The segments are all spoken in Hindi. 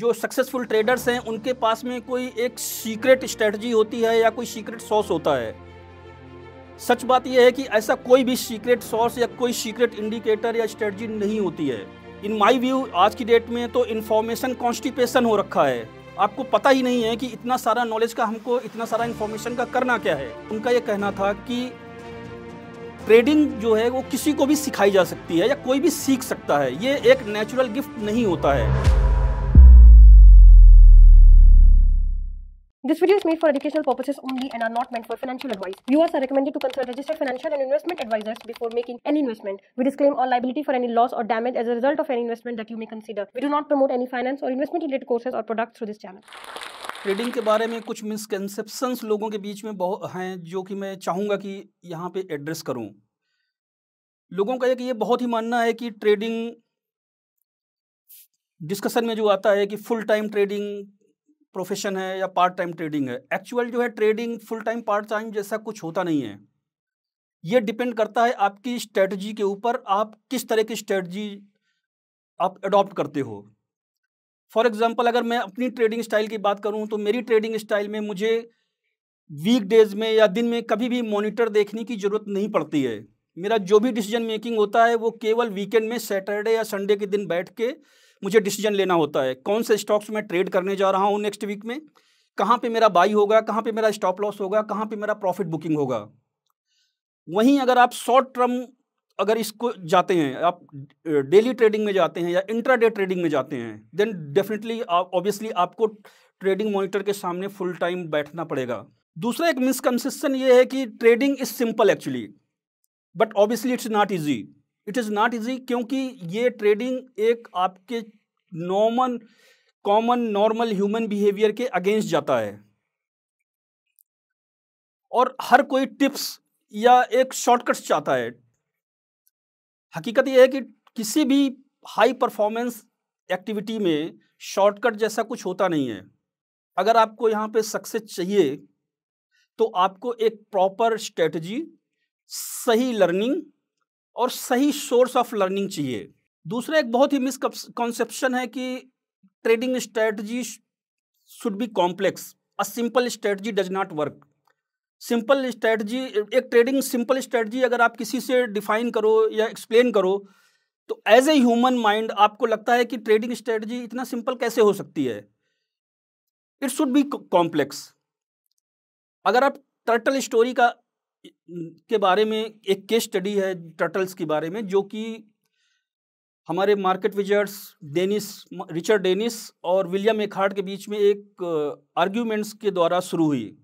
जो सक्सेसफुल ट्रेडर्स हैं उनके पास में कोई एक सीक्रेट स्ट्रेटजी होती है या कोई सीक्रेट सॉस होता है सच बात यह है कि ऐसा कोई भी सीक्रेट सॉस या कोई सीक्रेट इंडिकेटर या स्ट्रेटजी नहीं होती है इन माई व्यू आज की डेट में तो इन्फॉर्मेशन कॉन्स्टिपेशन हो रखा है आपको पता ही नहीं है कि इतना सारा नॉलेज का हमको इतना सारा इन्फॉर्मेशन का करना क्या है उनका यह कहना था कि ट्रेडिंग जो है वो किसी को भी सिखाई जा सकती है या कोई भी सीख सकता है ये एक नेचुरल गिफ्ट नहीं होता है This video is made for educational purposes only and are not meant for financial advice. Viewers are recommended to consult registered financial and investment advisors before making any investment. We disclaim all liability for any loss or damage as a result of any investment that you may consider. We do not promote any finance or investment related courses or products through this channel. Trading के बारे में कुछ मिसकनसेप्शंस लोगों के बीच में बहुत हैं जो कि मैं चाहूँगा कि यहाँ पे एड्रेस करूँ लोगों का एक ये बहुत ही मानना है कि ट्रेडिंग डिस्कशन में जो आता है कि फुल टाइम ट्रेडिंग प्रोफेशन है या पार्ट टाइम ट्रेडिंग है एक्चुअल जो है trading full time part time जैसा कुछ होता नहीं है ये डिपेंड करता है आपकी स्ट्रेटजी के ऊपर आप किस तरह की स्ट्रेटजी आप अडॉप्ट करते हो फॉर एग्ज़ाम्पल अगर मैं अपनी ट्रेडिंग स्टाइल की बात करूं तो मेरी ट्रेडिंग स्टाइल में मुझे वीक डेज़ में या दिन में कभी भी मॉनिटर देखने की ज़रूरत नहीं पड़ती है मेरा जो भी डिसीजन मेकिंग होता है वो केवल वीकेंड में सैटरडे या संडे के दिन बैठ के मुझे डिसीजन लेना होता है कौन से स्टॉक्स में ट्रेड करने जा रहा हूँ नेक्स्ट वीक में कहाँ पे मेरा बाई होगा कहाँ पे मेरा स्टॉप लॉस होगा कहाँ पे मेरा प्रॉफिट बुकिंग होगा वहीं अगर आप शॉर्ट टर्म अगर इसको जाते हैं आप डेली ट्रेडिंग में जाते हैं या डे ट्रेडिंग में जाते हैं देन डेफिनेटली ऑब्वियसली आपको ट्रेडिंग मॉनिटर के सामने फुल टाइम बैठना पड़ेगा दूसरा एक मिसकनसेप्शन ये है कि trading is simple actually but obviously it's not easy it is not easy क्योंकि ये ट्रेडिंग एक आपके normal common normal human behaviour के अगेंस्ट जाता है और हर कोई टिप्स या एक शॉर्टकट्स चाहता है हकीकत यह है कि किसी भी हाई परफॉर्मेंस एक्टिविटी में शॉर्टकट जैसा कुछ होता नहीं है अगर आपको यहाँ पे सक्सेस चाहिए तो आपको एक प्रॉपर स्ट्रेटजी सही लर्निंग और सही सोर्स ऑफ लर्निंग चाहिए दूसरा एक बहुत ही मिसकॉन्सेप्शन है कि trading strategy should be complex a simple strategy does not work simple strategy एक ट्रेडिंग सिंपल स्ट्रेटजी अगर आप किसी से डिफाइन करो या एक्सप्लेन करो तो एज ए ह्यूमन माइंड आपको लगता है कि ट्रेडिंग स्ट्रेटजी इतना सिंपल कैसे हो सकती है इट शुड बी कॉम्प्लेक्स अगर आप टर्टल स्टोरी का के बारे में एक केस स्टडी है टर्टल्स के बारे में जो कि हमारे market wizards Dennis Richard Dennis और विलियम एखार्ड के बीच में एक आर्ग्यूमेंट्स uh, के द्वारा शुरू हुई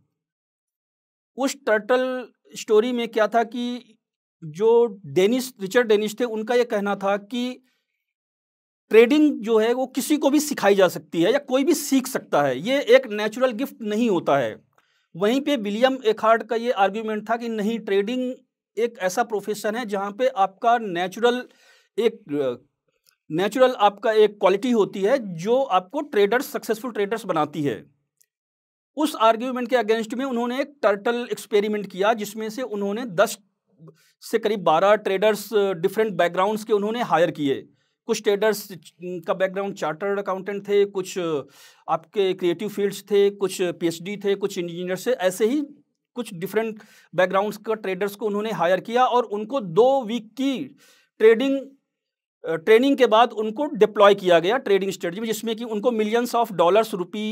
उस टर्टल स्टोरी में क्या था कि जो डेनिस रिचर्ड डेनिस थे उनका यह कहना था कि ट्रेडिंग जो है वो किसी को भी सिखाई जा सकती है या कोई भी सीख सकता है ये एक नेचुरल गिफ्ट नहीं होता है वहीं पे विलियम एखार्ड का ये आर्ग्यूमेंट था कि नहीं ट्रेडिंग एक ऐसा प्रोफेशन है जहाँ पे आपका नेचुरल एक नेचुरल आपका एक क्वालिटी होती है जो आपको ट्रेडर्स सक्सेसफुल ट्रेडर्स बनाती है उस आर्ग्यूमेंट के अगेंस्ट में उन्होंने एक टर्टल एक्सपेरिमेंट किया जिसमें से उन्होंने दस से करीब बारह ट्रेडर्स डिफरेंट बैकग्राउंड्स के उन्होंने हायर किए कुछ ट्रेडर्स का बैकग्राउंड चार्टर्ड अकाउंटेंट थे कुछ आपके क्रिएटिव फील्ड्स थे कुछ पीएचडी थे कुछ इंजीनियर्स थे ऐसे ही कुछ डिफरेंट बैकग्राउंड्स का ट्रेडर्स को उन्होंने हायर किया और उनको दो वीक की ट्रेडिंग ट्रेनिंग के बाद उनको डिप्लॉय किया गया ट्रेडिंग स्ट्रेटजी में जिसमें कि उनको millions of dollars rupee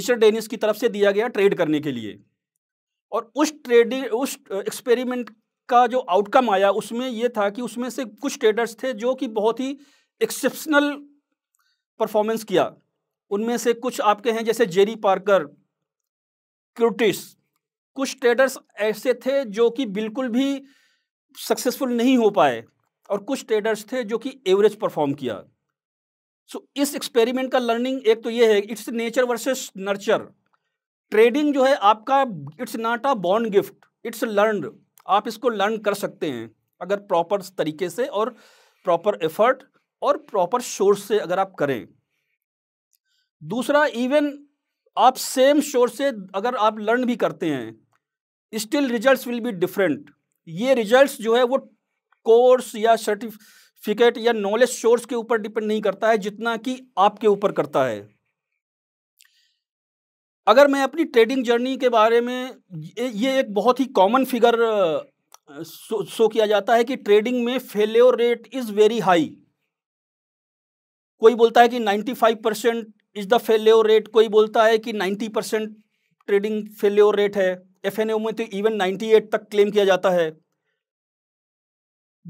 Richard Dennis की तरफ से दिया गया ट्रेड करने के लिए और उस ट्रेडिंग उस एक्सपेरिमेंट का जो आउटकम आया उसमें ये था कि उसमें से कुछ ट्रेडर्स थे जो कि बहुत ही एक्सेप्शनल परफॉर्मेंस किया उनमें से कुछ आपके हैं जैसे जेरी पार्कर क्यूटिस कुछ ट्रेडर्स ऐसे थे जो कि बिल्कुल भी सक्सेसफुल नहीं हो पाए और कुछ ट्रेडर्स थे जो कि एवरेज परफॉर्म किया सो so, इस एक्सपेरिमेंट का लर्निंग एक तो ये है it's nature versus nurture trading जो है आपका इट्स नॉट अ बॉन्ड गिफ्ट इट्स लर्नड आप इसको लर्न कर सकते हैं अगर प्रॉपर तरीके से और प्रॉपर एफर्ट और प्रॉपर सोर्स से अगर आप करें दूसरा इवन आप सेम सोर्स से अगर आप लर्न भी करते हैं still results will be different ये रिजल्ट्स जो है वो कोर्स या सर्टिफिकेट या नॉलेज सोर्स के ऊपर डिपेंड नहीं करता है जितना कि आपके ऊपर करता है अगर मैं अपनी ट्रेडिंग जर्नी के बारे में ये एक बहुत ही कॉमन फिगर शो, शो किया जाता है कि ट्रेडिंग में failure rate is very high कोई बोलता है कि 95 percent is the failure rate कोई बोलता है कि 90 परसेंट ट्रेडिंग फेल्योर रेट है एफ में तो इवन 98 तक क्लेम किया जाता है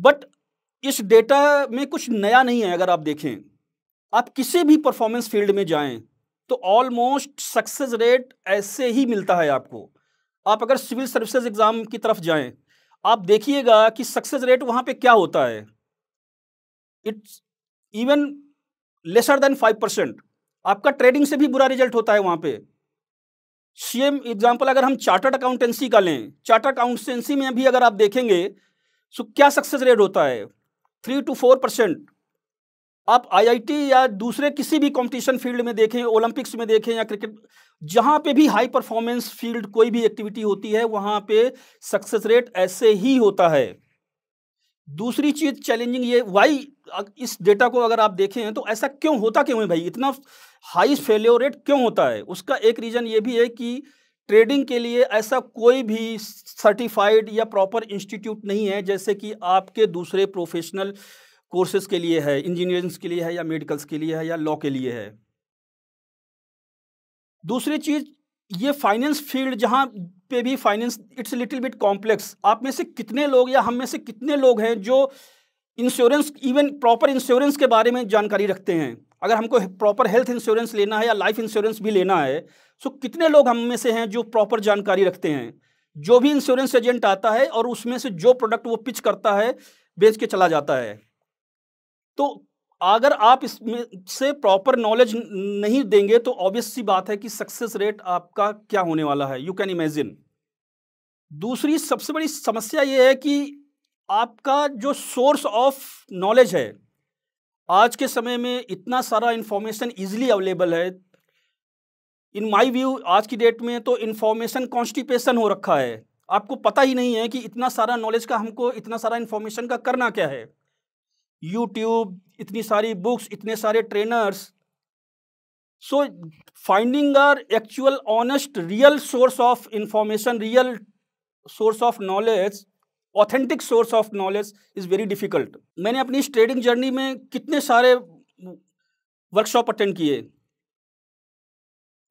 बट इस डेटा में कुछ नया नहीं है अगर आप देखें आप किसी भी परफॉर्मेंस फील्ड में जाएं तो ऑलमोस्ट सक्सेस रेट ऐसे ही मिलता है आपको आप अगर सिविल सर्विसेज एग्ज़ाम की तरफ जाएं आप देखिएगा कि सक्सेस रेट वहां पे क्या होता है it's even lesser than five percent आपका ट्रेडिंग से भी बुरा रिजल्ट होता है वहां पे सेम एग्जाम्पल अगर हम चार्टर्ड अकाउंटेंसी का लें चार्टर्ड अकाउंटेंसी में भी अगर आप देखेंगे तो क्या सक्सेस रेट होता है थ्री टू फोर परसेंट आप आईआईटी या दूसरे किसी भी कंपटीशन फील्ड में देखें ओलंपिक्स में देखें या क्रिकेट जहां पे भी हाई परफॉर्मेंस फील्ड कोई भी एक्टिविटी होती है वहां पे सक्सेस रेट ऐसे ही होता है दूसरी चीज चैलेंजिंग ये वाई इस डेटा को अगर आप देखें तो ऐसा क्यों होता क्यों है भाई इतना हाई फेल्योर रेट क्यों होता है उसका एक रीज़न ये भी है कि ट्रेडिंग के लिए ऐसा कोई भी सर्टिफाइड या प्रॉपर इंस्टीट्यूट नहीं है जैसे कि आपके दूसरे प्रोफेशनल कोर्सेज के लिए है इंजीनियरिंग्स के लिए है या मेडिकल्स के लिए है या लॉ के लिए है दूसरी चीज ये फाइनेंस फील्ड जहाँ पे भी finance it's little bit complex आप में से कितने लोग या हम में से कितने लोग हैं जो इंश्योरेंस इवन प्रॉपर इंश्योरेंस के बारे में जानकारी रखते हैं अगर हमको प्रॉपर हेल्थ इंश्योरेंस लेना है या लाइफ इंश्योरेंस भी लेना है सो कितने लोग हम में से हैं जो प्रॉपर जानकारी रखते हैं जो भी इंश्योरेंस एजेंट आता है और उसमें से जो प्रोडक्ट वो पिच करता है बेच के चला जाता है तो अगर आप इसमें से प्रॉपर नॉलेज नहीं देंगे तो ऑब्वियस सी बात है कि सक्सेस रेट आपका क्या होने वाला है यू कैन इमेजिन दूसरी सबसे बड़ी समस्या ये है कि आपका जो सोर्स ऑफ नॉलेज है आज के समय में इतना सारा इन्फॉर्मेशन इजीली अवेलेबल है इन माय व्यू आज की डेट में तो इन्फॉर्मेशन कॉन्स्टिपेशन हो रखा है आपको पता ही नहीं है कि इतना सारा नॉलेज का हमको इतना सारा इन्फॉर्मेशन का करना क्या है यूट्यूब इतनी सारी बुक्स इतने सारे trainers so finding are actual honest real source of information real source of knowledge authentic source of knowledge is very difficult मैंने अपनी इस ट्रेडिंग जर्नी में कितने सारे वर्कशॉप अटेंड किए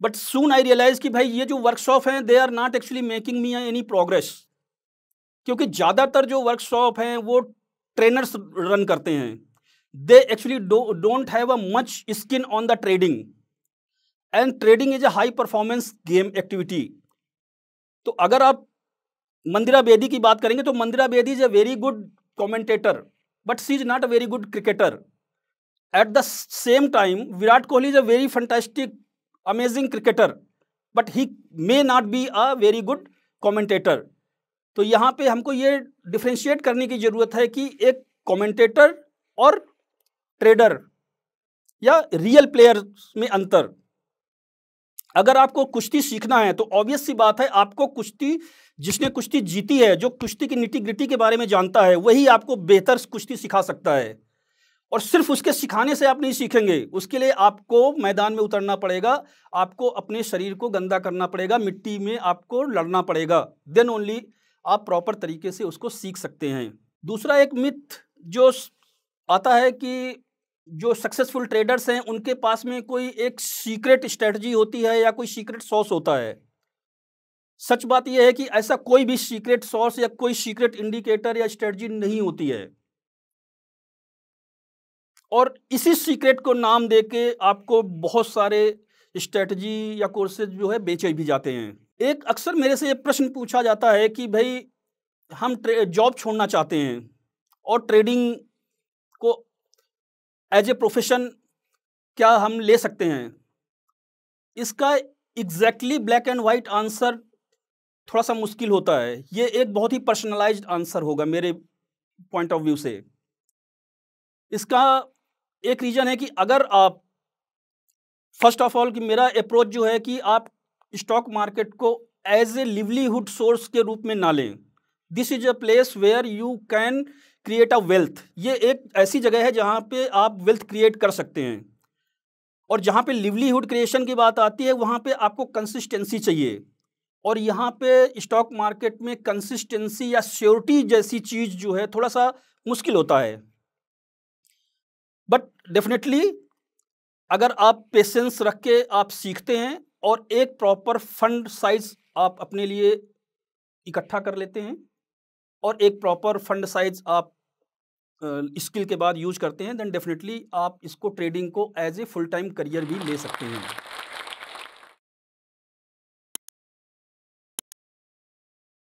बट सून आई रियलाइज कि भाई ये जो वर्कशॉप हैं they are not actually making me any progress क्योंकि ज़्यादातर जो वर्कशॉप हैं वो ट्रेनर्स रन करते हैं they actually don't have a much skin on the trading and trading is a high performance game activity तो अगर आप मंदिरा बेदी की बात करेंगे तो Mandira Bedi is a very good commentator but she is not a very good cricketer at the same time Virat Kohli is a very fantastic amazing cricketer but he may not be a very good commentator तो यहाँ पे हमको ये डिफ्रेंशिएट करने की ज़रूरत है कि एक कमेंटेटर और ट्रेडर या रियल प्लेयर में अंतर अगर आपको कुश्ती सीखना है तो ऑब्वियस सी बात है आपको कुश्ती जिसने कुश्ती जीती है जो कुश्ती की निटी ग्रिटी के बारे में जानता है वही आपको बेहतर कुश्ती सिखा सकता है और सिर्फ उसके सिखाने से आप नहीं सीखेंगे उसके लिए आपको मैदान में उतरना पड़ेगा आपको अपने शरीर को गंदा करना पड़ेगा मिट्टी में आपको लड़ना पड़ेगा देन ओनली आप प्रॉपर तरीके से उसको सीख सकते हैं दूसरा एक मिथ जो आता है कि जो सक्सेसफुल ट्रेडर्स हैं उनके पास में कोई एक सीक्रेट स्ट्रेटजी होती है या कोई सीक्रेट सॉस होता है सच बात यह है कि ऐसा कोई भी सीक्रेट सॉस या कोई सीक्रेट इंडिकेटर या स्ट्रेटजी नहीं होती है और इसी सीक्रेट को नाम दे के आपको बहुत सारे स्ट्रेटजी या कोर्सेज जो है बेचे भी जाते हैं एक अक्सर मेरे से ये प्रश्न पूछा जाता है कि भाई हम जॉब छोड़ना चाहते हैं और ट्रेडिंग को एज ए प्रोफेशन क्या हम ले सकते हैं इसका exactly black and white answer थोड़ा सा मुश्किल होता है ये एक बहुत ही पर्सनलाइज्ड आंसर होगा मेरे पॉइंट ऑफ व्यू से इसका एक रीज़न है कि अगर आप फर्स्ट ऑफ ऑल कि मेरा अप्रोच जो है कि आप स्टॉक मार्केट को एज ए लिवलीहुड सोर्स के रूप में ना लें this is a place where you can create a wealth ये एक ऐसी जगह है जहाँ पे आप वेल्थ क्रिएट कर सकते हैं और जहाँ पे लिवलीहुड क्रिएशन की बात आती है वहाँ पे आपको कंसिस्टेंसी चाहिए और यहाँ पे स्टॉक मार्केट में कंसिस्टेंसी या श्योरिटी जैसी चीज़ जो है थोड़ा सा मुश्किल होता है बट डेफिनेटली अगर आप पेशेंस रख के आप सीखते हैं और एक प्रॉपर फंड साइज आप अपने लिए इकट्ठा कर लेते हैं और एक प्रॉपर फंड साइज आप स्किल के बाद यूज करते हैं देन डेफिनेटली आप इसको ट्रेडिंग को as a full time career भी ले सकते हैं